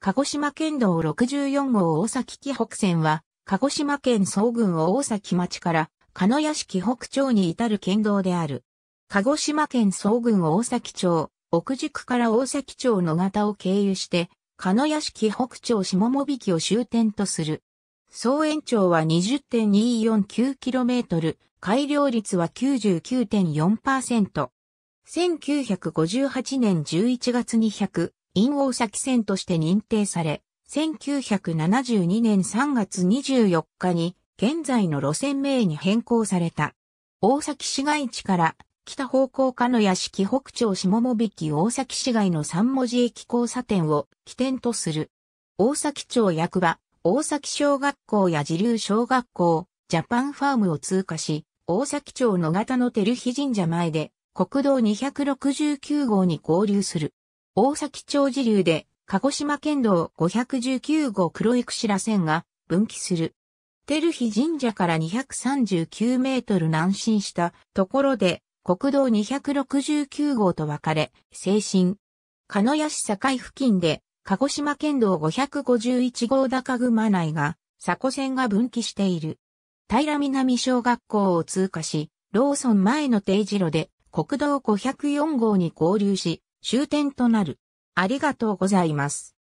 鹿児島県道64号大崎紀北線は、鹿児島県総郡大崎町から、鹿屋市紀北町に至る県道である。鹿児島県総郡大崎町、奥宿から大崎町野方を経由して、鹿屋市紀北町下きを終点とする。総延長は 20.249km、改良率は99.4%。1958年11月2 0 0陰王崎線として認定され、1972年3月24日に現在の路線名に変更された。大崎市街地から北方向かの屋敷北町下もびき大崎市街の三文字駅交差点を起点とする。大崎町役場、大崎小学校や自流小学校、ジャパンファームを通過し、大崎町野方の照日神社前で国道269号に合流する。大崎町支流で、鹿児島県道519号黒生ら線が分岐する。テルヒ神社から239メートル南進したところで、国道269号と分かれ、静進。鹿屋市境付近で、鹿児島県道551号高熊内が、佐古線が分岐している。平南小学校を通過し、ローソン前の定時路で国道504号に合流し、終点となる。ありがとうございます。